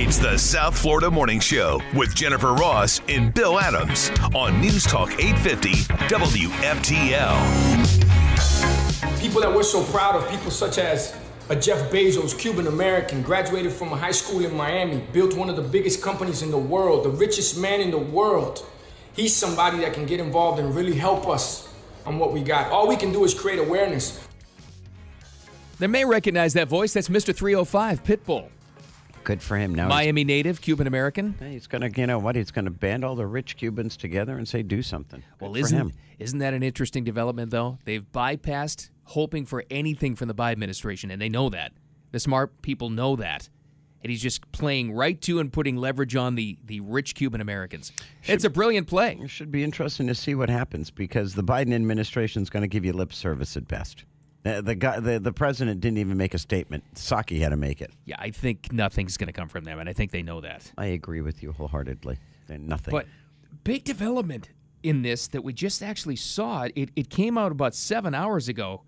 It's the South Florida Morning Show with Jennifer Ross and Bill Adams on News Talk 850 WFTL. People that we're so proud of, people such as a uh, Jeff Bezos, Cuban American, graduated from a high school in Miami, built one of the biggest companies in the world, the richest man in the world. He's somebody that can get involved and really help us on what we got. All we can do is create awareness. They may recognize that voice. That's Mr. 305 Pitbull good for him. Now Miami native, Cuban American. He's gonna, you know what? He's gonna band all the rich Cubans together and say, "Do something." Good well, isn't isn't that an interesting development though? They've bypassed hoping for anything from the Biden administration, and they know that. The smart people know that and he's just playing right to and putting leverage on the the rich Cuban Americans. Should, it's a brilliant play. It should be interesting to see what happens because the Biden administration is going to give you lip service at best. The, the guy, the, the president didn't even make a statement. Saki had to make it. Yeah, I think nothing's going to come from them, and I think they know that. I agree with you wholeheartedly. nothing. But big development in this that we just actually saw. It it came out about seven hours ago.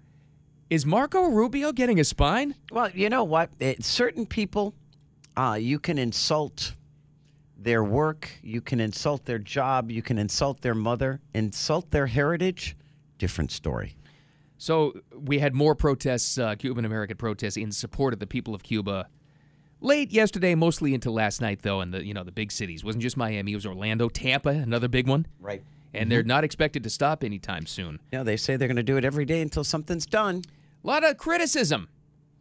Is Marco Rubio getting a spine? Well, you know what? It, certain people, uh, you can insult their work, you can insult their job, you can insult their mother, insult their heritage. Different story. So we had more protests, uh, Cuban American protests in support of the people of Cuba. Late yesterday, mostly into last night, though, in the you know the big cities. It wasn't just Miami; it was Orlando, Tampa, another big one. Right. And mm-hmm. they're not expected to stop anytime soon. No, they say they're going to do it every day until something's done. A lot of criticism.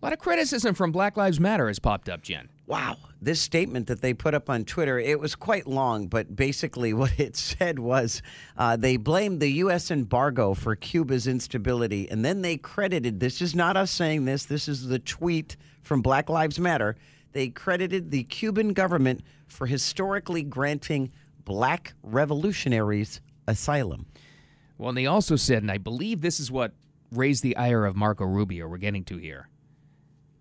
A lot of criticism from Black Lives Matter has popped up, Jen. Wow, this statement that they put up on Twitter, it was quite long, but basically what it said was uh, they blamed the U.S. embargo for Cuba's instability. And then they credited this is not us saying this, this is the tweet from Black Lives Matter. They credited the Cuban government for historically granting black revolutionaries asylum. Well, and they also said, and I believe this is what raised the ire of Marco Rubio, we're getting to here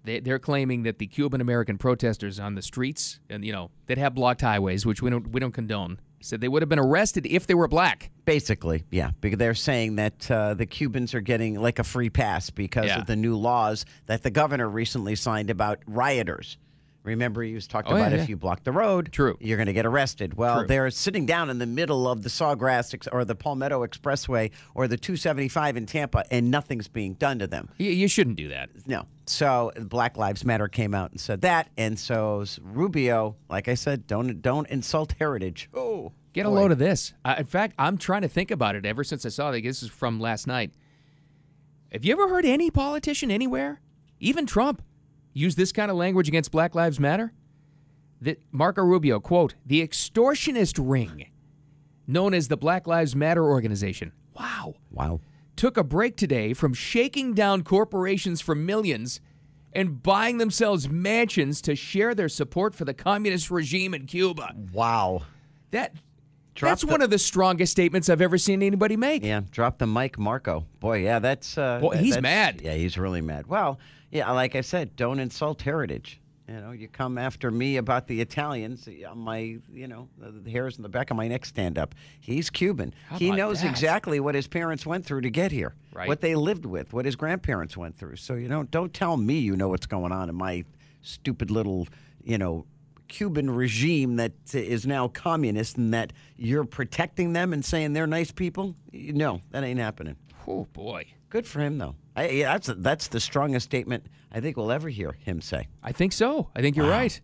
they, they're claiming that the Cuban American protesters on the streets and you know that have blocked highways, which we don't we don't condone, said they would have been arrested if they were black. Basically, yeah, because they're saying that uh, the Cubans are getting like a free pass because yeah. of the new laws that the governor recently signed about rioters. Remember, he was talking oh, about yeah, if yeah. you block the road, True. you're going to get arrested. Well, True. they're sitting down in the middle of the Sawgrass or the Palmetto Expressway or the 275 in Tampa, and nothing's being done to them. You, you shouldn't do that. No. So Black Lives Matter came out and said that, and so Rubio, like I said, don't don't insult heritage. Oh, get boy. a load of this. Uh, in fact, I'm trying to think about it ever since I saw that, This is from last night. Have you ever heard any politician anywhere, even Trump, use this kind of language against Black Lives Matter? That Marco Rubio, quote, the extortionist ring known as the Black Lives Matter organization. Wow. Wow. Took a break today from shaking down corporations for millions and buying themselves mansions to share their support for the communist regime in Cuba. Wow. That Drop that's the, one of the strongest statements I've ever seen anybody make. Yeah, drop the mic, Marco. Boy, yeah, that's. Uh, Boy, he's that's, mad. Yeah, he's really mad. Well, yeah, like I said, don't insult heritage. You know, you come after me about the Italians, my, you know, the hairs in the back of my neck stand up. He's Cuban. How he knows that? exactly what his parents went through to get here, right. what they lived with, what his grandparents went through. So, you know, don't tell me you know what's going on in my stupid little, you know, Cuban regime that is now communist and that you're protecting them and saying they're nice people? No, that ain't happening. Oh, boy. Good for him, though. I, yeah, that's, that's the strongest statement I think we'll ever hear him say. I think so. I think you're wow. right.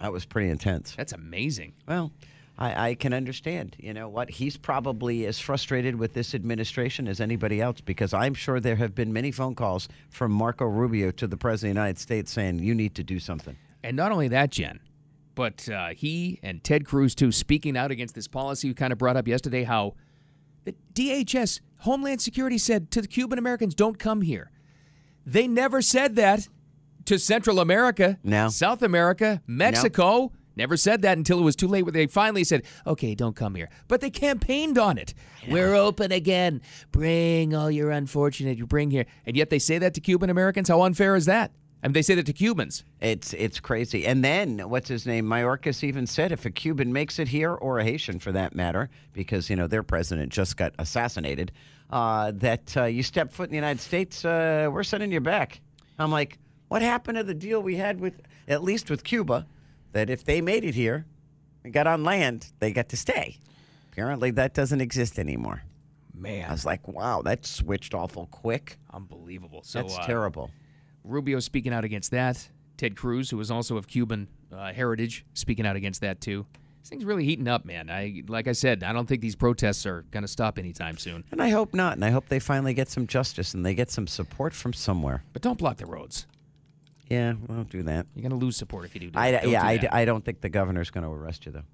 That was pretty intense. That's amazing. Well, I, I, can understand. You know what? He's probably as frustrated with this administration as anybody else because I'm sure there have been many phone calls from Marco Rubio to the President of the United States saying, you need to do something. And not only that, Jen, but uh, he and Ted Cruz, too, speaking out against this policy you kind of brought up yesterday how the DHS, Homeland Security said to the Cuban Americans, don't come here. They never said that to Central America, no. South America, Mexico. No. Never said that until it was too late. They finally said, okay, don't come here. But they campaigned on it. We're open again. Bring all your unfortunate you bring here. And yet they say that to Cuban Americans. How unfair is that? And they say that to Cubans. It's it's crazy. And then what's his name? Mayorkas even said if a Cuban makes it here, or a Haitian for that matter, because you know their president just got assassinated, uh, that uh, you step foot in the United States, uh, we're sending you back. I'm like, what happened to the deal we had with at least with Cuba, that if they made it here, and got on land, they got to stay. Apparently, that doesn't exist anymore. Man, I was like, wow, that switched awful quick. Unbelievable. So that's uh, terrible. Rubio speaking out against that. Ted Cruz, who is also of Cuban uh, heritage, speaking out against that too. This thing's really heating up, man. I like I said, I don't think these protests are going to stop anytime soon. And I hope not. And I hope they finally get some justice and they get some support from somewhere. But don't block the roads. Yeah, we won't do that. You're going to lose support if you do. do I, yeah, do I, I don't think the governor's going to arrest you though.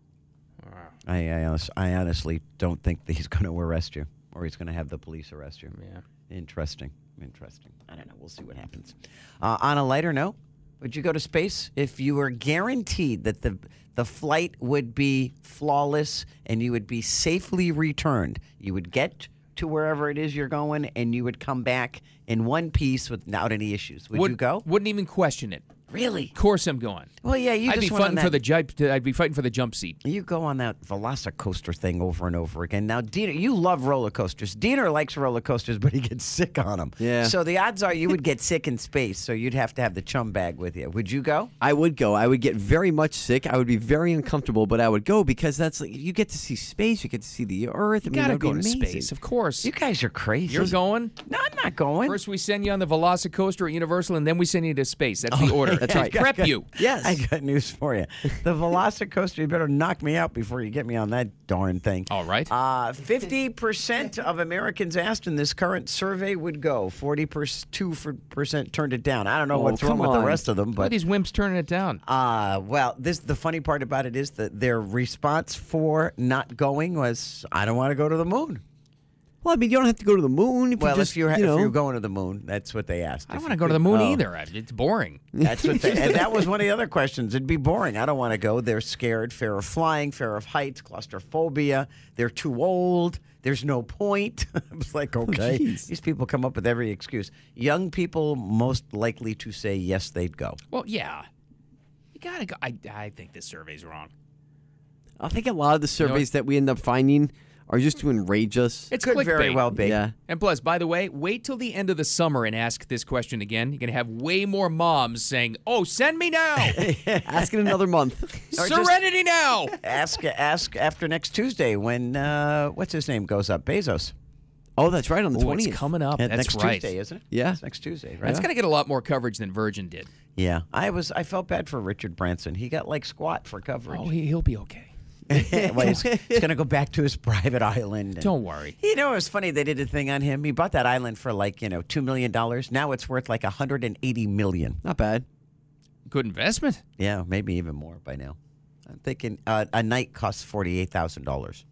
I, I, I honestly don't think that he's going to arrest you, or he's going to have the police arrest you. Yeah. Interesting. Interesting. I don't know. We'll see what happens. Uh, on a lighter note, would you go to space if you were guaranteed that the the flight would be flawless and you would be safely returned? You would get to wherever it is you're going and you would come back in one piece without any issues. Would, would you go? Wouldn't even question it. Really? Of course, I'm going. Well, yeah, you. I'd be fighting for the jump. I'd be fighting for the jump seat. You go on that Velocicoaster thing over and over again. Now, Dieter, you love roller coasters. Dieter likes roller coasters, but he gets sick on them. Yeah. So the odds are you would get sick in space. So you'd have to have the chum bag with you. Would you go? I would go. I would get very much sick. I would be very uncomfortable, but I would go because that's like, you get to see space. You get to see the Earth. You I mean, gotta go to space, of course. You guys are crazy. You're going? No, I'm not going. First, we send you on the Velocicoaster at Universal, and then we send you to space. That's oh. the order. That's right. Prep got, you. Yes. I got news for you. The Velocicoaster, you better knock me out before you get me on that darn thing. All right. Uh, 50% of Americans asked in this current survey would go. 42% turned it down. I don't know oh, what's wrong on. with the rest of them. but these wimps turning it down? Uh, well, this the funny part about it is that their response for not going was, I don't want to go to the moon. Well, I mean, you don't have to go to the moon. If well, you just, if, you're, you know, if you're going to the moon, that's what they asked. I don't want to go to the moon oh. either. It's boring. That's what they, and that was one of the other questions. It'd be boring. I don't want to go. They're scared, fear of flying, fear of heights, claustrophobia. They're too old. There's no point. I was like, oh, okay. Oh, These people come up with every excuse. Young people most likely to say yes, they'd go. Well, yeah. You got to go. I, I think this survey's wrong. I think a lot of the surveys you know, that we end up finding – are you just to enrage us. It could clickbait. very well be. Yeah. And plus, by the way, wait till the end of the summer and ask this question again. You're going to have way more moms saying, "Oh, send me now." ask in another month. Serenity now. Ask ask after next Tuesday when uh, what's his name goes up, Bezos. Oh, that's right on the twentieth. Coming up. that's next right. Tuesday, isn't it? Yeah, it's next Tuesday. Right. That's going to get a lot more coverage than Virgin did. Yeah, I was. I felt bad for Richard Branson. He got like squat for coverage. Oh, he, he'll be okay. well, he's, he's going to go back to his private island. And, Don't worry. You know, it was funny. They did a thing on him. He bought that island for like, you know, $2 million. Now it's worth like $180 Not bad. Good investment. Yeah, maybe even more by now. I'm thinking uh, a night costs $48,000.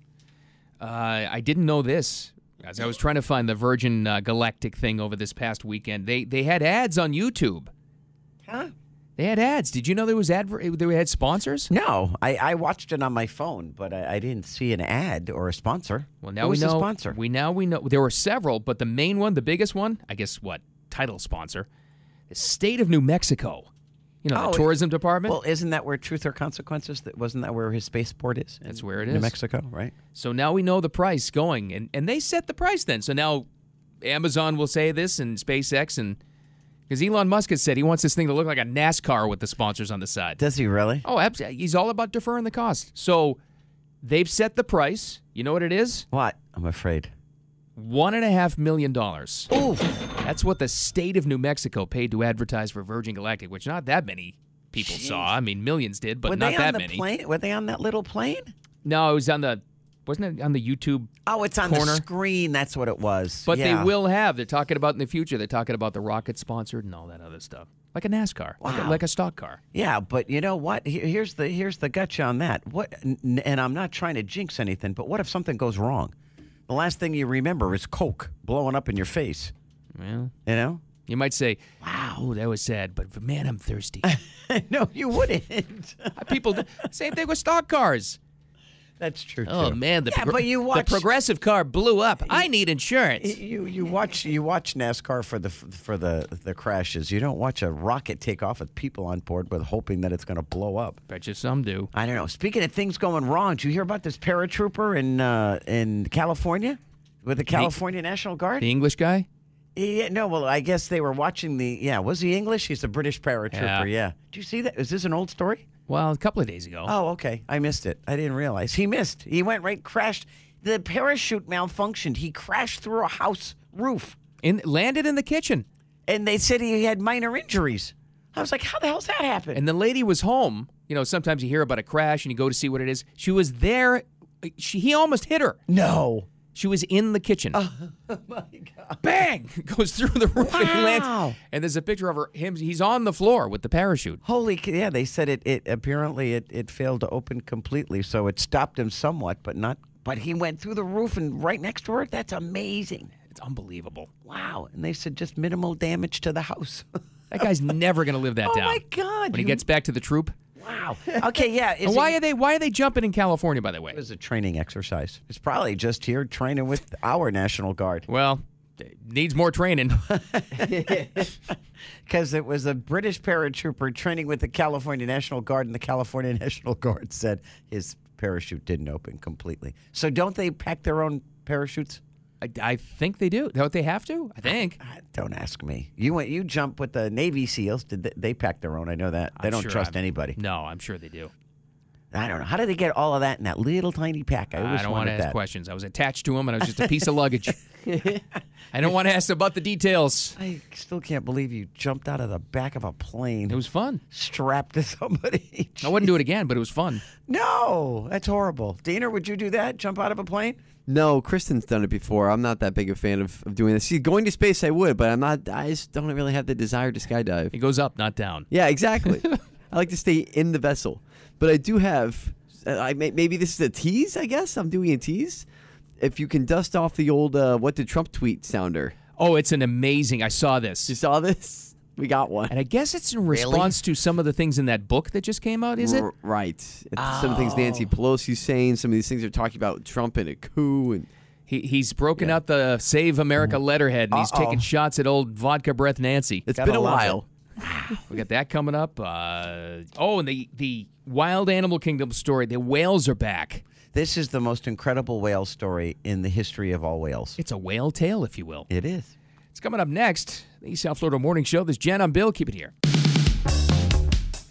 Uh, I didn't know this. As I was trying to find the Virgin uh, Galactic thing over this past weekend, they, they had ads on YouTube. Huh? They had ads. Did you know there was adver- eh, they had sponsors? No, I, I watched it on my phone, but I, I didn't see an ad or a sponsor. Well, now Who we know sponsor. We now we know there were several, but the main one, the biggest one, I guess what title sponsor, the state of New Mexico. You know, oh, the tourism department. Well, isn't that where Truth or Consequences? That wasn't that where his spaceport is? That's where it is, New Mexico, right? So now we know the price going, and and they set the price then. So now Amazon will say this, and SpaceX, and because Elon Musk has said he wants this thing to look like a NASCAR with the sponsors on the side. Does he really? Oh, absolutely. He's all about deferring the cost. So they've set the price. You know what it is? What? I'm afraid. One and a half million dollars. Oof. That's what the state of New Mexico paid to advertise for Virgin Galactic, which not that many people Jeez. saw. I mean, millions did, but were not that many. Plane? Were they on that little plane? No, it was on the wasn't it on the YouTube? Oh, it's on corner? the screen. That's what it was. But yeah. they will have. They're talking about in the future. They're talking about the rocket sponsored and all that other stuff, like a NASCAR, wow. like, a, like, a, stock car. Yeah, but you know what? Here's the here's the gutcha on that. What? And I'm not trying to jinx anything, but what if something goes wrong? The last thing you remember is Coke blowing up in your face. Well, you know. You might say, "Wow, that was sad," but man, I'm thirsty. no, you wouldn't. People, same thing with stock cars. That's true. Oh man, the, yeah, but you watch, the progressive car blew up. You, I need insurance. You you watch you watch NASCAR for the for the the crashes. You don't watch a rocket take off with people on board with hoping that it's going to blow up. Bet you some do. I don't know. Speaking of things going wrong, did you hear about this paratrooper in uh, in California with the California the, National Guard? The English guy. Yeah, no, well, I guess they were watching the. Yeah, was he English? He's a British paratrooper. Yeah. yeah. Do you see that? Is this an old story? Well, a couple of days ago. Oh, okay. I missed it. I didn't realize. He missed. He went right, crashed. The parachute malfunctioned. He crashed through a house roof. And landed in the kitchen. And they said he had minor injuries. I was like, how the hell's that happen? And the lady was home. You know, sometimes you hear about a crash and you go to see what it is. She was there. She, he almost hit her. No. She was in the kitchen. Oh, my God. Bang! Goes through the roof wow. and lands. And there's a picture of her. Him. He's on the floor with the parachute. Holy! Yeah, they said it. It apparently it, it failed to open completely, so it stopped him somewhat, but not. But he went through the roof and right next to her. That's amazing. It's unbelievable. Wow! And they said just minimal damage to the house. that guy's never gonna live that oh down. Oh my God! When you... he gets back to the troop. Wow. Okay, yeah. why it, are they why are they jumping in California by the way? It was a training exercise. It's probably just here training with our National Guard. Well, needs more training. Because it was a British paratrooper training with the California National Guard, and the California National Guard said his parachute didn't open completely. So don't they pack their own parachutes? I, I think they do. Don't they have to? I think. I, don't ask me. You went. You jump with the Navy SEALs. Did they, they pack their own? I know that they I'm don't sure trust I'm, anybody. No, I'm sure they do. I don't know. How did they get all of that in that little tiny pack? I, I don't want to ask that. questions. I was attached to him, and I was just a piece of luggage. I don't want to ask about the details. I still can't believe you jumped out of the back of a plane. It was fun. Strapped to somebody. I wouldn't do it again, but it was fun. No, that's horrible. Diener, would you do that? Jump out of a plane? No, Kristen's done it before. I'm not that big a fan of, of doing this. See, going to space, I would, but I'm not. I just don't really have the desire to skydive. It goes up, not down. Yeah, exactly. I like to stay in the vessel. But I do have. Uh, I may, maybe this is a tease. I guess I'm doing a tease. If you can dust off the old uh, "What did Trump tweet?" sounder. Oh, it's an amazing. I saw this. You saw this? We got one. And I guess it's in response really? to some of the things in that book that just came out, is it? R right. Oh. Some things Nancy oh. Pelosi's saying, some of these things are talking about Trump and a coup and he, he's broken yeah. out the Save America letterhead and uh -oh. he's taking shots at old vodka breath Nancy. It's got been a while. Ah, we got that coming up. Uh, oh, and the the wild animal kingdom story. The whales are back. This is the most incredible whale story in the history of all whales. It's a whale tale, if you will. It is. It's coming up next. The South Florida Morning Show. This is Jen. I'm Bill. Keep it here.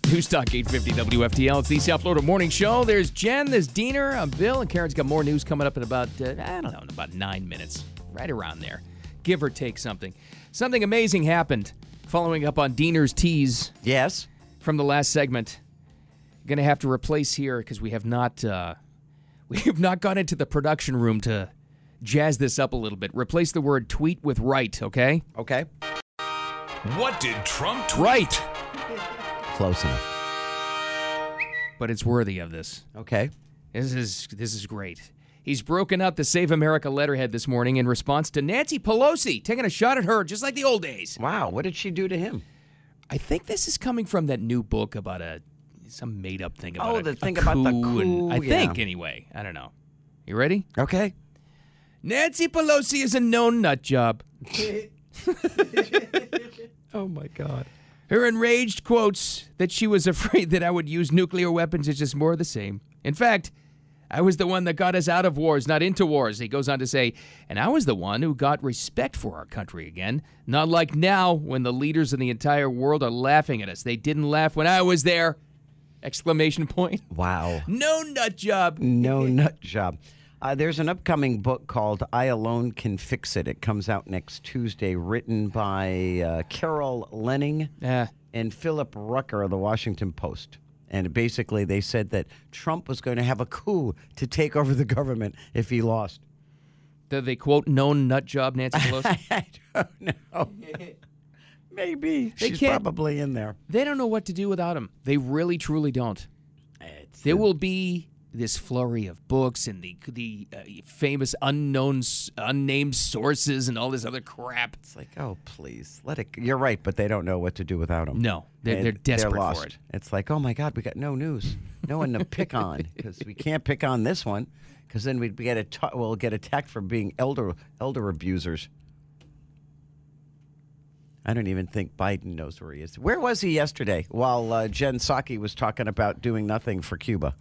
News Talk 850 WFTL. It's the South Florida Morning Show. There's Jen, there's Diener, I'm Bill, and Karen's got more news coming up in about, uh, I don't know, in about nine minutes, right around there, give or take something. Something amazing happened following up on Diener's tease. Yes. From the last segment, going to have to replace here because we have not uh, we have not gone into the production room to jazz this up a little bit. Replace the word tweet with right, okay? Okay. What did Trump tweet? Right. Close enough. But it's worthy of this. Okay. This is this is great. He's broken out the Save America letterhead this morning in response to Nancy Pelosi taking a shot at her, just like the old days. Wow, what did she do to him? I think this is coming from that new book about a some made up thing about oh, the a, thing a about the coup. And, I yeah. think anyway. I don't know. You ready? Okay. Nancy Pelosi is a known nut job. oh my God. Her enraged quotes that she was afraid that I would use nuclear weapons is just more of the same. In fact, I was the one that got us out of wars, not into wars. He goes on to say, and I was the one who got respect for our country again. Not like now when the leaders in the entire world are laughing at us. They didn't laugh when I was there. Exclamation point. Wow. No nut job. No nut job. Uh, there's an upcoming book called I Alone Can Fix It. It comes out next Tuesday, written by uh, Carol Lenning and Philip Rucker of the Washington Post. And basically, they said that Trump was going to have a coup to take over the government if he lost. Did they quote known nut job Nancy Pelosi? I don't know. Maybe they she's probably in there. They don't know what to do without him. They really, truly don't. It's there will be this flurry of books and the the uh, famous unknown unnamed sources and all this other crap. It's like, oh please, let it. You're right, but they don't know what to do without them. No, they're, they're desperate they're lost. for it. It's like, oh my God, we got no news, no one to pick on because we can't pick on this one because then we'd get a we'll get attacked for being elder elder abusers. I don't even think Biden knows where he is. Where was he yesterday while uh, Jen Psaki was talking about doing nothing for Cuba?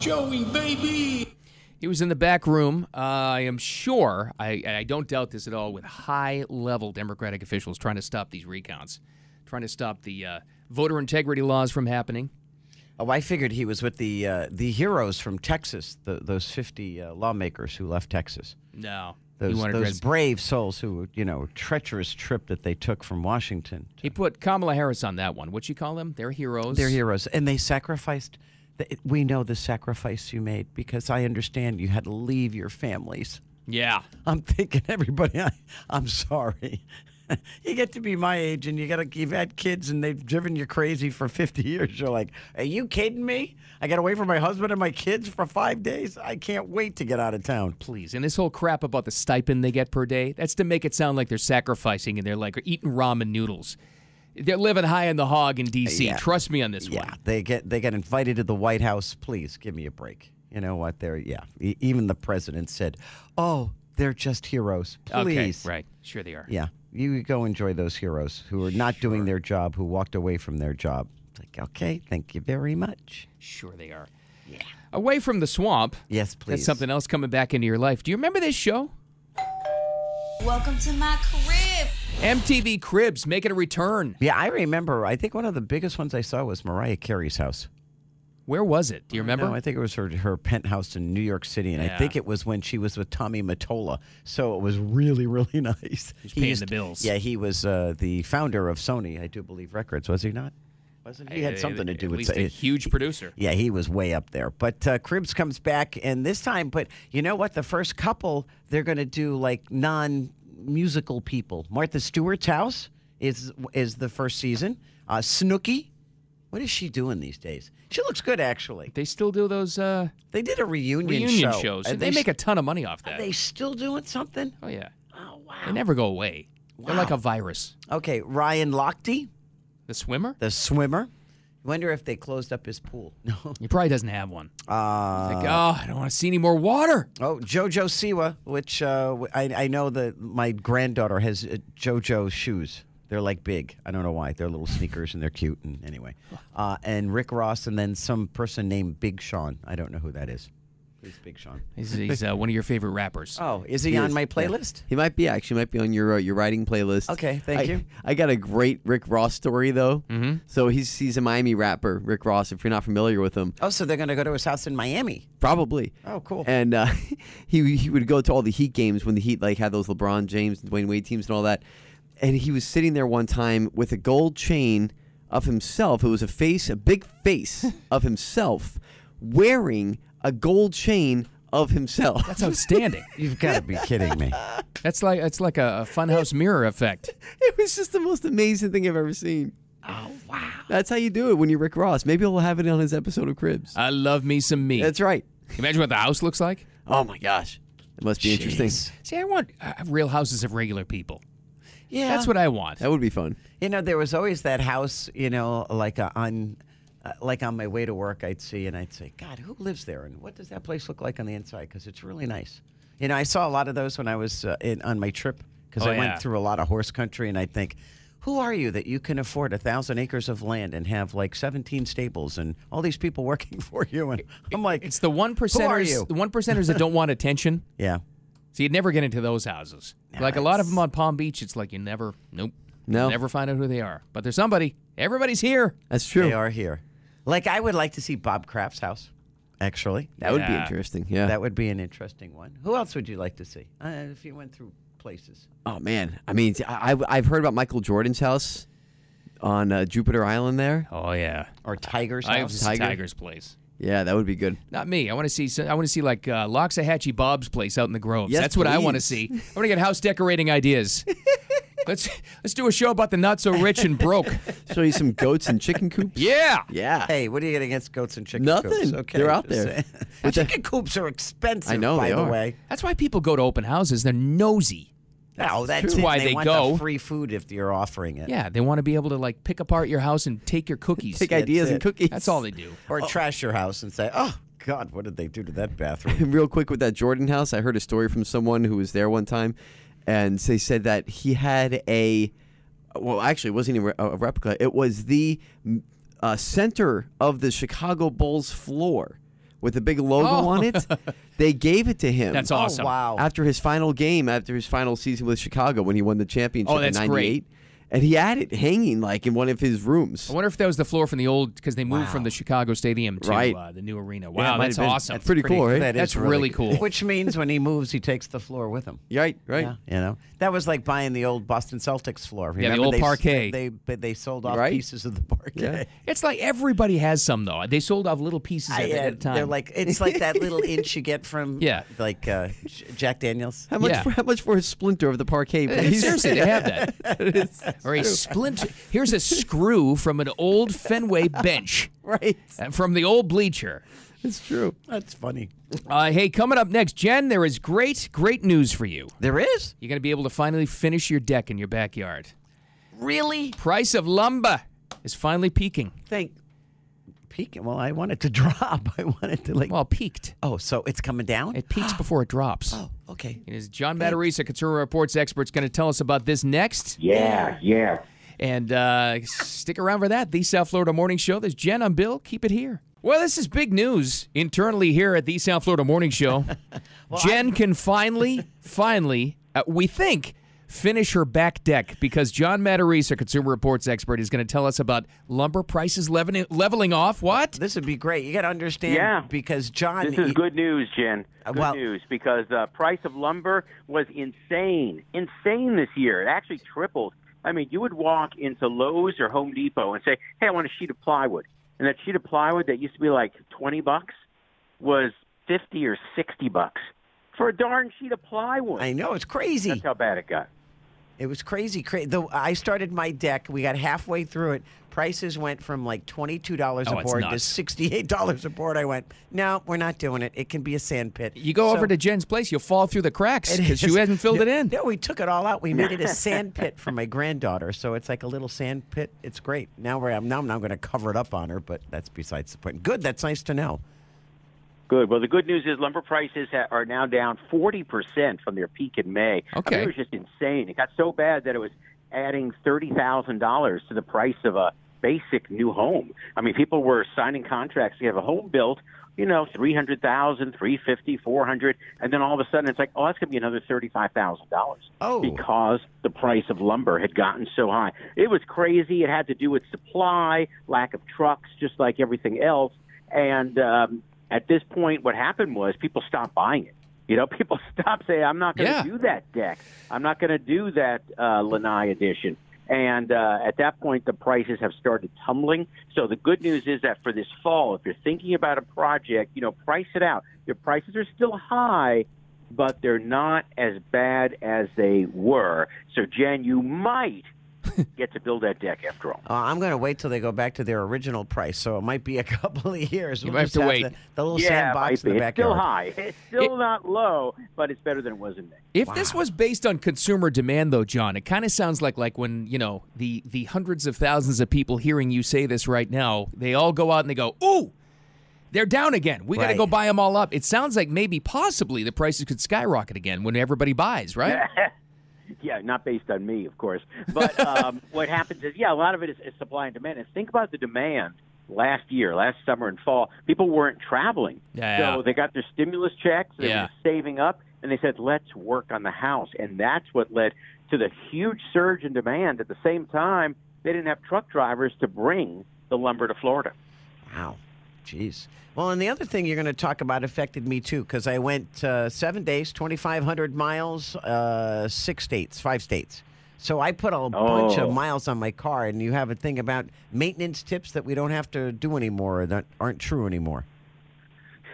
Joey, baby. He was in the back room. Uh, I am sure, I, I don't doubt this at all, with high level Democratic officials trying to stop these recounts, trying to stop the uh, voter integrity laws from happening. Oh, I figured he was with the uh, the heroes from Texas, the, those 50 uh, lawmakers who left Texas. No. Those, those brave souls who, you know, treacherous trip that they took from Washington. To he put Kamala Harris on that one. What'd you call them? They're heroes. They're heroes. And they sacrificed we know the sacrifice you made because I understand you had to leave your families. Yeah. I'm thinking everybody, I, am sorry. you get to be my age and you got to, you've had kids and they've driven you crazy for 50 years. You're like, are you kidding me? I got away from my husband and my kids for five days. I can't wait to get out of town. Please. And this whole crap about the stipend they get per day, that's to make it sound like they're sacrificing and they're like eating ramen noodles. They're living high in the hog in D.C. Yeah. Trust me on this yeah. one. They get they get invited to the White House. Please give me a break. You know what? They're yeah. E even the president said, "Oh, they're just heroes. Please, okay, right? Sure, they are. Yeah, you go enjoy those heroes who are not sure. doing their job, who walked away from their job. It's like, okay, thank you very much. Sure, they are. Yeah. Away from the swamp. Yes, please. That's something else coming back into your life. Do you remember this show? Welcome to my crib. MTV Cribs making a return. Yeah, I remember. I think one of the biggest ones I saw was Mariah Carey's house. Where was it? Do you remember? No, I think it was her her penthouse in New York City, and yeah. I think it was when she was with Tommy Mottola. So it was really, really nice. He's he paying used, the bills. Yeah, he was uh, the founder of Sony, I do believe, records. Was he not? Wasn't he had something to do at with least a huge producer? Yeah, he was way up there. But uh, Cribs comes back, and this time, but you know what? The first couple, they're going to do like non musical people. Martha Stewart's house is is the first season. Uh, Snooki, what is she doing these days? She looks good, actually. They still do those. Uh, they did a reunion reunion show. shows. and they, they make a ton of money off that. Are they still doing something? Oh yeah. Oh wow. They never go away. Wow. They're like a virus. Okay, Ryan Lochte, the swimmer. The swimmer. Wonder if they closed up his pool. No, he probably doesn't have one. Uh, like, oh, I don't want to see any more water. Oh, JoJo Siwa, which uh, I, I know that my granddaughter has uh, JoJo shoes. They're like big. I don't know why. They're little sneakers and they're cute. And anyway, uh, and Rick Ross, and then some person named Big Sean. I don't know who that is. He's Big Sean. He's, he's uh, one of your favorite rappers. Oh, is he, he on is. my playlist? Yeah. He might be. Actually, might be on your uh, your writing playlist. Okay, thank I, you. I got a great Rick Ross story though. Mm -hmm. So he's he's a Miami rapper, Rick Ross. If you're not familiar with him. Oh, so they're gonna go to his house in Miami. Probably. Oh, cool. And uh, he he would go to all the Heat games when the Heat like had those LeBron James and Dwayne Wade teams and all that. And he was sitting there one time with a gold chain of himself. It was a face, a big face of himself, wearing a gold chain of himself. That's outstanding. You've got to be kidding me. That's like it's like a, a funhouse mirror effect. It was just the most amazing thing I've ever seen. Oh wow! That's how you do it when you're Rick Ross. Maybe we'll have it on his episode of Cribs. I love me some meat. That's right. Imagine what the house looks like. Oh my gosh, it must be Jeez. interesting. See, I want uh, real houses of regular people. Yeah, that's what I want. That would be fun. You know, there was always that house. You know, like a on uh, like on my way to work, I'd see and I'd say, God, who lives there? And what does that place look like on the inside? Because it's really nice. You know, I saw a lot of those when I was uh, in, on my trip because oh, I yeah. went through a lot of horse country and I think, who are you that you can afford a thousand acres of land and have like 17 stables and all these people working for you? And I'm like, it's the one percenters, the one percenters that don't want attention. Yeah. So you'd never get into those houses. No, like a lot of them on Palm Beach, it's like you never, nope, no, nope. never find out who they are. But there's somebody. Everybody's here. That's true. They are here. Like I would like to see Bob Kraft's house. Actually, that would be interesting. Yeah. that would be an interesting one. Who else would you like to see? Uh, if you went through places, oh man. I mean, I, I- I've heard about Michael Jordan's house on uh, Jupiter Island there. Oh yeah, or Tiger's I house. was Tiger? Tiger's place. Yeah, that would be good. Not me. I want to see. I want to see like uh, Loxahatchee Bob's place out in the groves. Yes, That's what I want to see. I want to get house decorating ideas. Let's let's do a show about the not so rich and broke. Show you some goats and chicken coops. Yeah. Yeah. Hey, what do you get against goats and chicken Nothing. coops? Nothing. Okay, They're out there. chicken coops are expensive. I know by they the are. way. That's why people go to open houses. They're nosy. No, oh, that's, why they, they want go. The free food if you're offering it. Yeah, they want to be able to like pick apart your house and take your cookies. take that's ideas it. and cookies. That's all they do. Or oh. trash your house and say, "Oh, God, what did they do to that bathroom? Real quick with that Jordan house, I heard a story from someone who was there one time, and they said that he had a well, actually, it wasn't even a replica. It was the uh, center of the Chicago Bulls floor with a big logo oh. on it. They gave it to him. That's awesome. Oh, wow. After his final game, after his final season with Chicago when he won the championship oh, in 98. Great and he had it hanging like in one of his rooms. I wonder if that was the floor from the old because they moved wow. from the Chicago Stadium to right. uh, the new arena. Wow, yeah, that's awesome. That's pretty, pretty cool. Right? That that's really, cool. Which means when he moves, he takes the floor with him. Right, right. Yeah, you know, that was like buying the old Boston Celtics floor. Remember yeah, the old they, parquet. They, they they sold off right? pieces of the parquet. Yeah. It's like everybody has some though. They sold off little pieces I, at, at uh, a time. They're like it's like that little inch you get from yeah. like uh, Jack Daniels. How much? Yeah. For, how much for a splinter of the parquet? Seriously, they have that or a splinter. Here's a screw from an old Fenway bench. right. Uh, from the old bleacher. It's true. That's funny. Uh, hey, coming up next, Jen, there is great, great news for you. There is? You're going to be able to finally finish your deck in your backyard. Really? Price of lumber is finally peaking. Thank peaking. Well, I want it to drop. I want it to like. Well, peaked. Oh, so it's coming down? It peaks before it drops. Oh, okay. It is John Matarisa, Consumer Reports expert, going to tell us about this next. Yeah, yeah. And uh, stick around for that. The South Florida Morning Show. There's Jen. I'm Bill. Keep it here. Well, this is big news internally here at the South Florida Morning Show. well, Jen I... can finally, finally, uh, we think, finish her back deck because John Matarese, our Consumer Reports expert, is going to tell us about lumber prices leveling off. What? This would be great. You got to understand. Yeah. Because John. This is good news, Jen. Good well, news because the uh, price of lumber was insane, insane this year. It actually tripled. I mean, you would walk into Lowe's or Home Depot and say, "Hey, I want a sheet of plywood," and that sheet of plywood that used to be like twenty bucks was fifty or sixty bucks for a darn sheet of plywood. I know it's crazy. That's how bad it got. It was crazy. Cra- the, I started my deck. We got halfway through it. Prices went from like twenty-two dollars Oh, a board to sixty-eight dollars a board. I went, no, we're not doing it. It can be a sand pit. You go So- over to Jen's place, you'll fall through the cracks because she is. hasn't filled it in. No, we took it all out. We made it a sand pit for my granddaughter, so it's like a little sand pit. It's great. Now we're I'm now I'm not going to cover it up on her, but that's besides the point. Good. That's nice to know. Good. Well, the good news is lumber prices ha- are now down 40% from their peak in May. Okay. I mean, it was just insane. It got so bad that it was adding $30,000 to the price of a basic new home. I mean, people were signing contracts to have a home built, you know, 300,000, 350, 400, and then all of a sudden it's like, "Oh, that's going to be another $35,000." Oh. Because the price of lumber had gotten so high. It was crazy. It had to do with supply, lack of trucks, just like everything else and um, at this point, what happened was people stopped buying it. You know, people stopped saying, "I'm not going to yeah. do that deck. I'm not going to do that uh, Lanai edition." And uh, at that point, the prices have started tumbling. So the good news is that for this fall, if you're thinking about a project, you know, price it out. Your prices are still high, but they're not as bad as they were. So Jen, you might get to build that deck after all. Uh, I'm going to wait till they go back to their original price, so it might be a couple of years. We'll you might have to have wait. The, the little yeah, sandbox in the backyard. It's still high. It's still it, not low, but it's better than it was in May. If wow. this was based on consumer demand, though, John, it kind of sounds like like when you know the the hundreds of thousands of people hearing you say this right now, they all go out and they go, "Ooh, they're down again. We right. got to go buy them all up. It sounds like maybe possibly the prices could skyrocket again when everybody buys, right? yeah, not based on me, of course. But um, what happens is, yeah, a lot of it is, is supply and demand. And think about the demand last year, last summer and fall. People weren't traveling, yeah, so yeah. they got their stimulus checks, they yeah. were saving up, and they said, "Let's work on the house," and that's what led to the huge surge in demand. At the same time, they didn't have truck drivers to bring the lumber to Florida. Wow. Jeez. Well, and the other thing you're going to talk about affected me too, because I went uh, seven days, 2,500 miles, uh, six states, five states. So I put a oh. bunch of oh. miles on my car, and you have a thing about maintenance tips that we don't have to do anymore that aren't true anymore.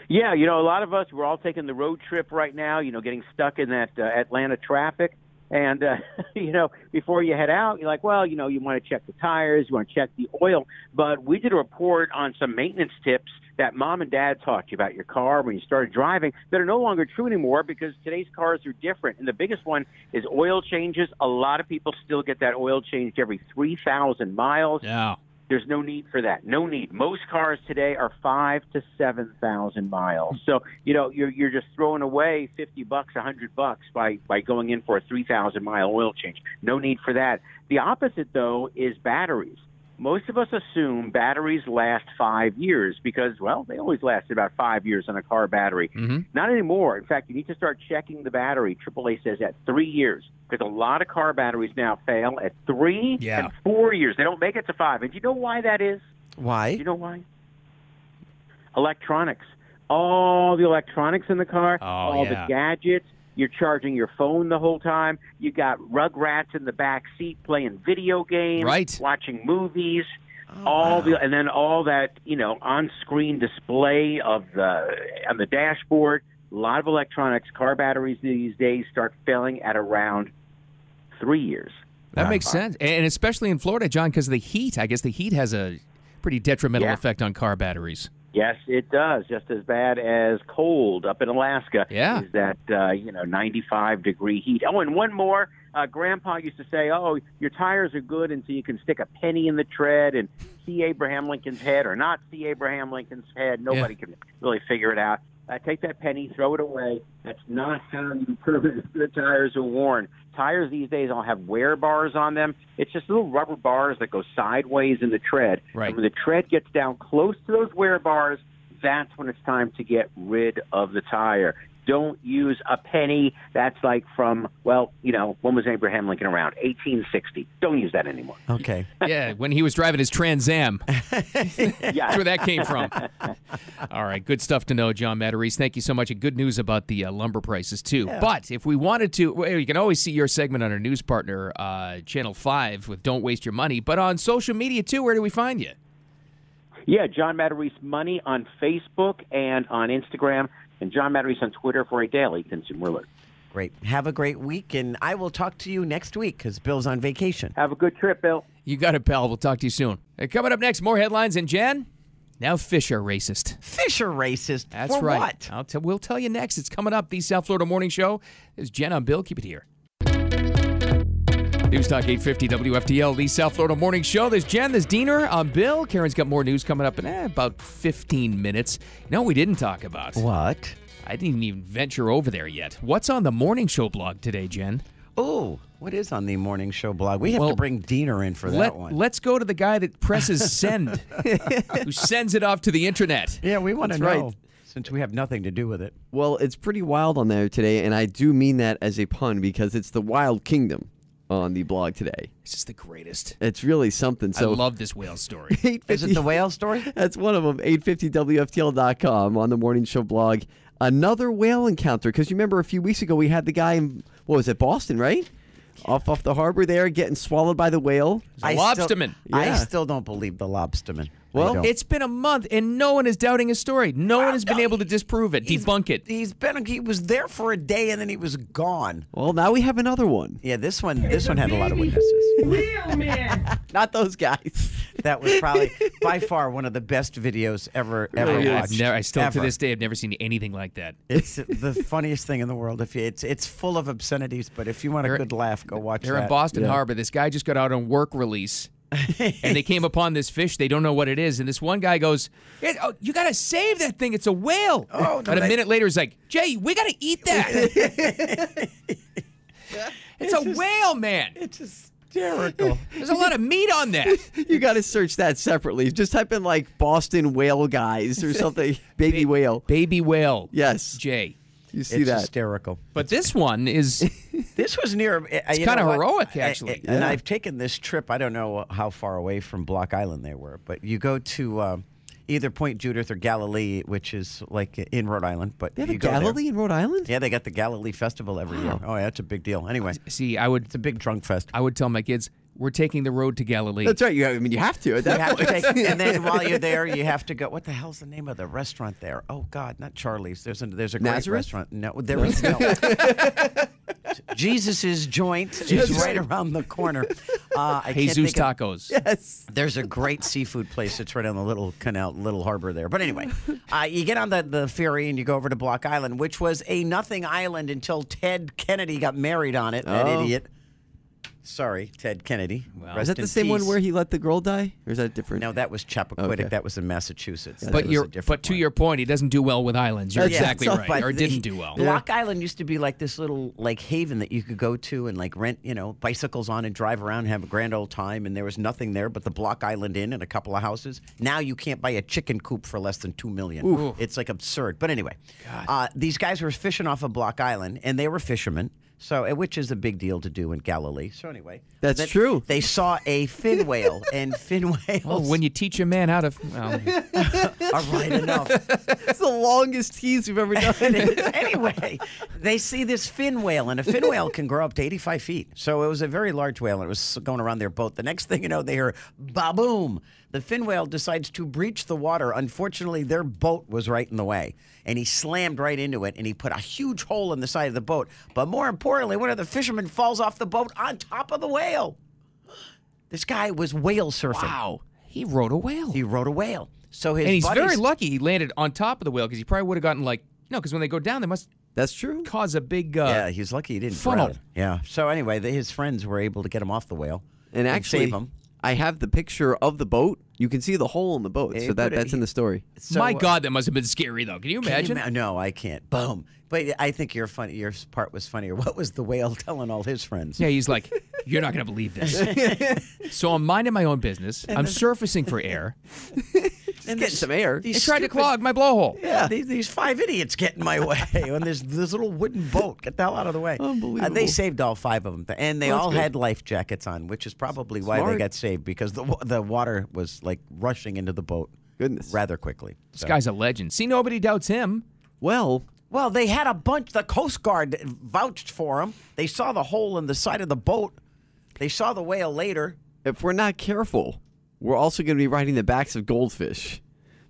Yeah, you know, a lot of us, we're all taking the road trip right now, you know, getting stuck in that uh, Atlanta traffic. And uh, you know, before you head out, you're like, well, you know, you want to check the tires, you want to check the oil. But we did a report on some maintenance tips that mom and dad taught you about your car when you started driving that are no longer true anymore because today's cars are different. And the biggest one is oil changes. A lot of people still get that oil changed every 3,000 miles. Yeah. There's no need for that. No need. Most cars today are five to seven thousand miles. So you know you're you're just throwing away fifty bucks, a hundred bucks by by going in for a three thousand mile oil change. No need for that. The opposite though is batteries most of us assume batteries last five years because, well, they always last about five years on a car battery. Mm-hmm. Not anymore. In fact, you need to start checking the battery. AAA says at three years because a lot of car batteries now fail at three yeah. and four years. They don't make it to five. And do you know why that is? Why? Do you know why? Electronics. All the electronics in the car, oh, all yeah. the gadgets, you're charging your phone the whole time. You got rugrats in the back seat playing video games, right. watching movies. Oh, all wow. the and then all that you know on-screen display of the on the dashboard. A lot of electronics, car batteries these days start failing at around three years. That wow. makes sense, and especially in Florida, John, because of the heat. I guess the heat has a pretty detrimental yeah. effect on car batteries. Yes, it does. Just as bad as cold up in Alaska. Yeah, is that uh, you know 95 degree heat. Oh, and one more. Uh, Grandpa used to say, "Oh, your tires are good, until so you can stick a penny in the tread and see Abraham Lincoln's head or not see Abraham Lincoln's head. Nobody yeah. can really figure it out." uh, take that penny, throw it away. That's not how you permanent the tires are worn. Tires these days all have wear bars on them. It's just little rubber bars that go sideways in the tread. Right. And when the tread gets down close to those wear bars, that's when it's time to get rid of the tire don't use a penny. That's like from, well, you know, when was Abraham Lincoln around? 1860. Don't use that anymore. Okay. yeah, when he was driving his Trans Am. That's where that came from. All right, good stuff to know, John Matarese. Thank you so much. And good news about the uh, lumber prices, too. Yeah. But if we wanted to, well, you can always see your segment on our news partner, uh, Channel 5, with Don't Waste Your Money. But on social media, too, where do we find you? Yeah, John Matarese Money on Facebook and on Instagram and John Matteries on Twitter for a daily consumer alert. Great. Have a great week, and I will talk to you next week because Bill's on vacation. Have a good trip, Bill. You got it, pal. We'll talk to you soon. Hey, coming up next, more headlines. And Jan, now fish are racist. Fish are racist. That's for right. What? T- we'll tell you next. It's coming up. The South Florida Morning Show is Jen on Bill. Keep it here. News Talk 850 WFTL, the South Florida Morning Show. There's Jen, there's Diener, I'm Bill. Karen's got more news coming up in eh, about 15 minutes. No, we didn't talk about. What? I didn't even venture over there yet. What's on the Morning Show blog today, Jen? Oh, what is on the morning show blog? We have well, to bring Diener in for that let, one. Let's go to the guy that presses send, who sends it off to the internet. Yeah, we want to know. Right. Since we have nothing to do with it. Well, it's pretty wild on there today, and I do mean that as a pun because it's the Wild Kingdom on the blog today. It's just the greatest. It's really something. So I love this whale story. Is it the whale story? That's one of them. 850wftl.com on the morning show blog. Another whale encounter because you remember a few weeks ago we had the guy in what was it Boston right? Yeah. Off off the harbor there, getting swallowed by the whale. lobsterman. Still, yeah. I still don't believe the lobsterman. Well, it's been a month, and no one is doubting his story. No one has been able to disprove it, debunk it. He's been he was there for a day, and then he was gone. Well, now we have another one. Yeah, this one this one had a lot of witnesses. Real man. Not those guys. That was probably by far one of the best videos ever ever Really? watched. never- I still to this day have never seen anything like that. It's the funniest thing in the world. If you, it's it's full of obscenities, but if you want a good laugh, go watch They're that. in Boston Harbor. This guy just got out on work release, and they came upon this fish. They don't know what it is. And this one guy goes, hey, oh, "You got to save that thing. It's a whale." Oh, but a minute later, he's like, "Jay, we got to eat that." it's, it's a just, whale, man. It's hysterical. There's a lot of meat on that. you got to search that separately. Just type in like Boston whale guys or something. Baby ba- whale. Baby whale. Yes. Jay. You see it's that? hysterical. But this one is. this was near. Uh, it's kind of heroic, actually. I, I, and I've taken this trip. I don't know how far away from Block Island they were, but you go to. Um, either Point Judith or Galilee, which is like in Rhode Island. But they have a Galilee there. in Rhode Island. Yeah, they got the Galilee Festival every wow. year. Oh, yeah, that's a big deal. Anyway, see, I would. It's a big drunk fest. I would tell my kids, we're taking the road to Galilee. That's right. You, I mean, you have to. At that you have to take, and then while you're there, you have to go. What the hell's the name of the restaurant there? Oh God, not Charlie's. There's a there's a great Nazareth? restaurant. No, there is no. Jesus's joint Jesus. is right around the corner. Uh, I Jesus Tacos. Of, yes. There's a great seafood place that's right on the little canal, little harbor there. But anyway, uh, you get on the, the ferry and you go over to Block Island, which was a nothing island until Ted Kennedy got married on it. Oh. That idiot. Sorry, Ted Kennedy. Well, is that the same peace. one where he let the girl die, or is that different? No, that was Chappaquiddick. Okay. That was in Massachusetts. but but to your point, he doesn't do well with islands. You're yeah, exactly right, or the, didn't do well. Block Island used to be like this little like haven that you could go to and like rent, you know, bicycles on and drive around and have a grand old time. And there was nothing there but the Block Island Inn and a couple of houses. Now you can't buy a chicken coop for less than two million. Ooh. It's like absurd. But anyway, uh, these guys were fishing off of Block Island, and they were fishermen so, eh, which is a big deal to do in Galilee. So anyway, that's true. They saw a fin whale, and fin whales. when you teach a man how to, well. all right, enough. It's the longest tease we've ever done. anyway, they see this fin whale, and a fin whale can grow up to 85 feet. So it was a very large whale, and it was going around their boat. The next thing you know, they hear, ba boom. The fin whale decides to breach the water. Unfortunately, their boat was right in the way, and he slammed right into it, and he put a huge hole in the side of the boat. But more importantly, one of the fishermen falls off the boat on top of the whale. This guy was whale surfing. Wow. He rode a whale. He rode a whale. So his and he's buddies, very lucky he landed on top of the whale because he probably would have gotten like no because when they go down they must that's true cause a big uh, yeah he's lucky he didn't funnel drown. yeah so anyway the, his friends were able to get him off the whale and, and actually save him I have the picture of the boat. You can see the hole in the boat, so that, that's in the story. So, My uh, God, that must have been scary, though. Can you imagine? Can you ima no, I can't. Boom. But I think your funny your part was funnier. What was the whale telling all his friends? Yeah, he's like, "You're not gonna believe this." so I'm minding my own business. I'm surfacing for air. and getting some air. They tried to clog my blowhole. Yeah, these, these five idiots get in my way on this this little wooden boat. Get the hell out of the way. Uh, Unbelievable. they saved all five of them, and they well, all good. had life jackets on, which is probably Smart. why they got saved because the the water was like rushing into the boat. Goodness, rather quickly. This guy's a legend. See, nobody doubts him. Well, well, they had a bunch. The Coast Guard vouched for them. They saw the hole in the side of the boat. They saw the whale later. If we're not careful, we're also going to be riding the backs of goldfish.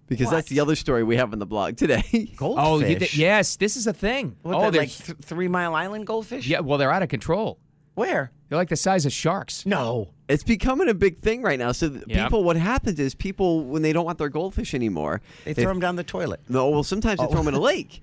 Because what? that's the other story we have on the blog today. Goldfish. Oh, th yes, this is a thing. What, oh, they're like th Three Mile Island goldfish. Yeah, well, they're out of control. Where? They're like the size of sharks. No. It's becoming a big thing right now. So people, what happens is people, when they don't want their goldfish anymore, they, they throw them down the toilet. No, well, sometimes oh. they throw them in a lake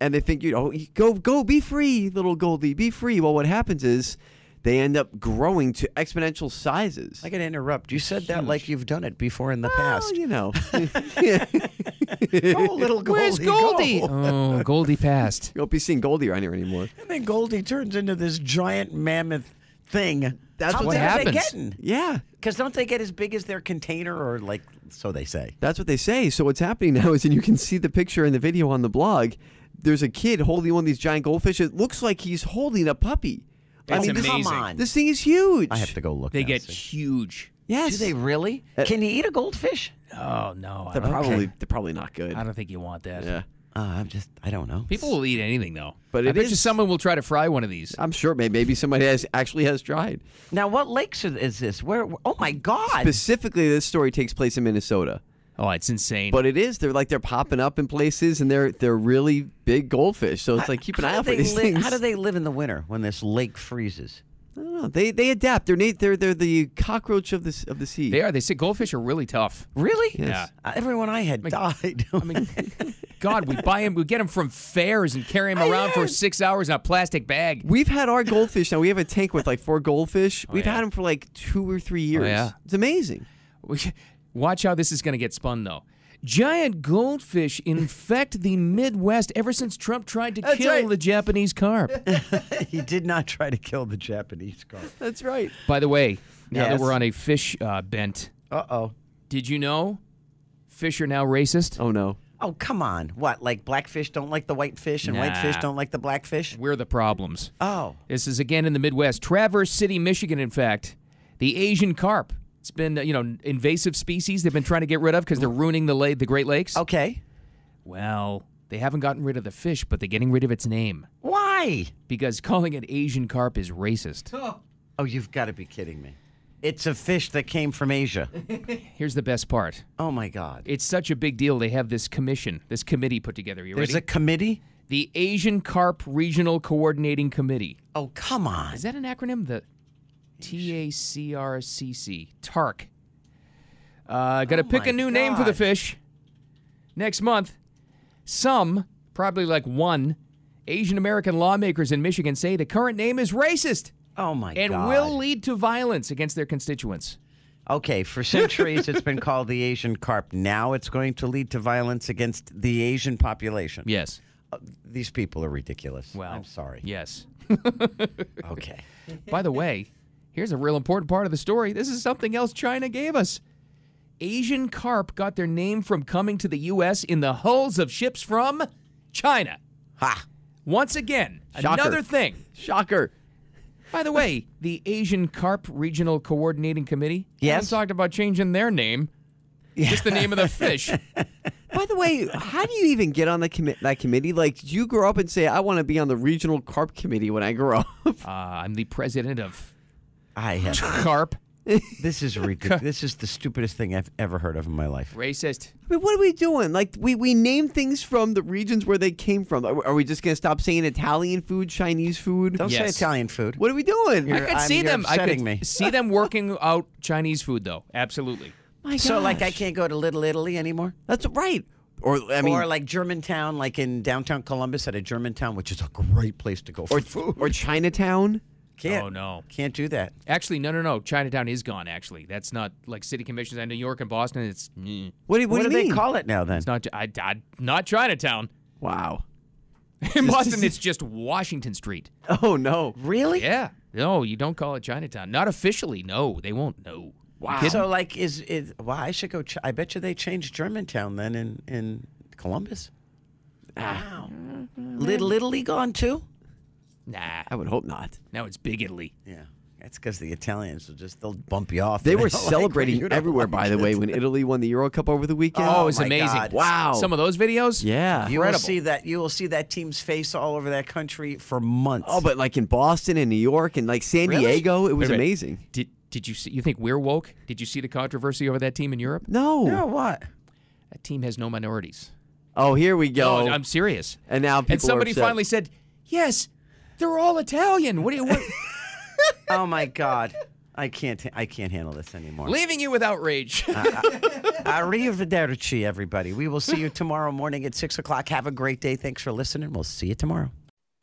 and they think you know go go be free little goldie be free well what happens is they end up growing to exponential sizes i gotta interrupt you said that like you've done it before in the well, past you know go little goldie where's goldie go. oh goldie passed you won't be seeing goldie around here anymore and then goldie turns into this giant mammoth thing that's How what happens. Yeah, because don't they get as big as their container, or like so they say? That's what they say. So what's happening now is, and you can see the picture and the video on the blog there's a kid holding one of these giant goldfish. It looks like he's holding a puppy. That's I mean, amazing. This, come on. This thing is huge. I have to go look. They now, get see. huge. Yes. Do they really? Uh, Can you eat a goldfish? Oh no, they're probably okay. they're probably not good. I don't think you want that. Yeah. Uh, I'm just, I don't know. People will eat anything though. But I bet you someone will try to fry one of these. I'm sure. Maybe, maybe somebody has actually has tried. Now, what lakes is this? Where? Oh my God! Specifically, this story takes place in Minnesota. Oh, it's insane. But it is. They're like they're popping up in places, and they're they're really big goldfish. So it's like keep an how eye out for these li- things. How do they live in the winter when this lake freezes? I don't know. They they adapt. They're they're they're the cockroach of the of the sea. They are. They say goldfish are really tough. Really? Yes. Yeah. Uh, everyone I had I mean, died. I mean, God, we buy them, we get them from fairs and carry them I around for six hours in a plastic bag. We've had our goldfish now. We have a tank with like four goldfish. Oh, We've yeah. had them for like two or three years. Oh, yeah. It's amazing. We, Watch how this is going to get spun, though. Giant goldfish infect the Midwest ever since Trump tried to That's kill right. the Japanese carp. he did not try to kill the Japanese carp. That's right. By the way, now yes. that we're on a fish uh, bent. Uh oh. Did you know fish are now racist? Oh, no. Oh, come on. What, like blackfish don't like the white fish and nah. white fish don't like the blackfish? We're the problems. Oh. This is again in the Midwest. Traverse City, Michigan, in fact. The Asian carp it's been you know invasive species they've been trying to get rid of because they're ruining the la- the Great Lakes. Okay. Well, they haven't gotten rid of the fish, but they're getting rid of its name. Why? Because calling it Asian carp is racist. Oh, oh you've got to be kidding me. It's a fish that came from Asia. Here's the best part. Oh my God! It's such a big deal. They have this commission, this committee put together. You There's ready? There's a committee. The Asian Carp Regional Coordinating Committee. Oh come on! Is that an acronym? The T A C R C C. Tark. Uh, Got to oh pick a new God. name for the fish next month. Some, probably like one, Asian American lawmakers in Michigan say the current name is racist. Oh my and God. will lead to violence against their constituents. Okay, for centuries it's been called the Asian carp. Now it's going to lead to violence against the Asian population. Yes. Uh, these people are ridiculous. Well, I'm sorry. Yes. okay. By the way, Here's a real important part of the story. This is something else China gave us. Asian carp got their name from coming to the U.S. in the hulls of ships from China. Ha! Once again, Shocker. another thing. Shocker. By the way, the Asian Carp Regional Coordinating Committee. Yes. Talked about changing their name. Yeah. Just the name of the fish. By the way, how do you even get on the commi- that committee? Like, you grow up and say, I want to be on the regional carp committee when I grow up? Uh, I'm the president of I have carp. this is ridiculous. this is the stupidest thing I've ever heard of in my life. Racist. I mean, what are we doing? Like, we, we name things from the regions where they came from. Are, are we just going to stop saying Italian food, Chinese food? Don't yes. say Italian food. What are we doing? You're, I could I'm, see them. I could me. see them working out Chinese food, though. Absolutely. My gosh. So, like, I can't go to Little Italy anymore? That's right. Or I mean, or like Germantown, like in downtown Columbus at a Germantown, which is a great place to go for or, food. Or Chinatown. Can't. Oh no. Can't do that. Actually, no, no, no. Chinatown is gone. Actually, that's not like city commissions in New York and Boston. It's. Mm. What, do, what, what do, do they call it now? Then it's not. I, I, not Chinatown. Wow. in Boston, it's just Washington Street. Oh no! Really? Yeah. No, you don't call it Chinatown. Not officially. No, they won't. No. Wow. So like, is is? Wow, well, I should go. I bet you they changed Germantown then in in Columbus. Wow. Little Italy gone too. Nah, I would hope not. Now it's big Italy. Yeah. That's because the Italians will just they'll bump you off. They were celebrating like everywhere, by the way, when Italy won the Euro Cup over the weekend. Oh, it was oh amazing! God. Wow, some of those videos. Yeah, you will see that. You will see that team's face all over that country for months. Oh, but like in Boston and New York and like San really? Diego, it was amazing. Did did you see? You think we're woke? Did you see the controversy over that team in Europe? No. No, what? That team has no minorities. Oh, here we go. No, I'm serious. And now people and somebody finally said, "Yes, they're all Italian. What do you? What? oh my God. I can't. I can't handle this anymore. Leaving you with outrage. Uh, uh, arrivederci, everybody. We will see you tomorrow morning at six o'clock. Have a great day. Thanks for listening. We'll see you tomorrow.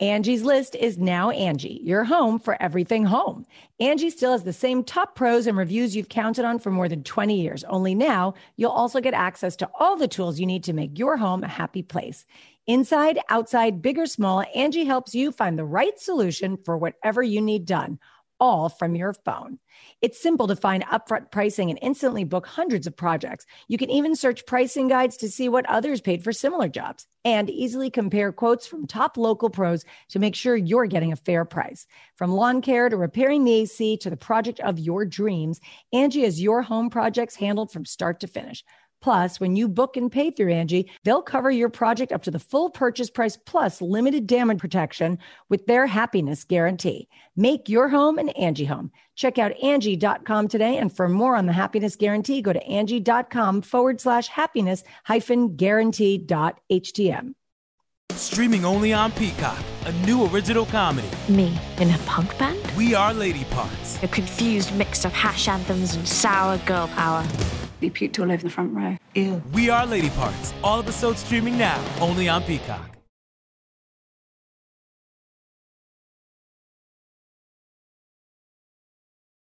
Angie's list is now Angie, your home for everything home. Angie still has the same top pros and reviews you've counted on for more than 20 years. Only now you'll also get access to all the tools you need to make your home a happy place. Inside, outside, big or small, Angie helps you find the right solution for whatever you need done all from your phone. It's simple to find upfront pricing and instantly book hundreds of projects. You can even search pricing guides to see what others paid for similar jobs and easily compare quotes from top local pros to make sure you're getting a fair price. From lawn care to repairing the AC to the project of your dreams, Angie has your home projects handled from start to finish Plus, when you book and pay through Angie, they'll cover your project up to the full purchase price plus limited damage protection with their happiness guarantee. Make your home an Angie home. Check out Angie.com today. And for more on the happiness guarantee, go to Angie.com forward slash happiness hyphen guarantee dot HTM. Streaming only on Peacock, a new original comedy. Me in a punk band? We are Lady Parts. A confused mix of hash anthems and sour girl power be puked all over the front row. Ew. We Are Lady Parts. All episodes streaming now, only on Peacock.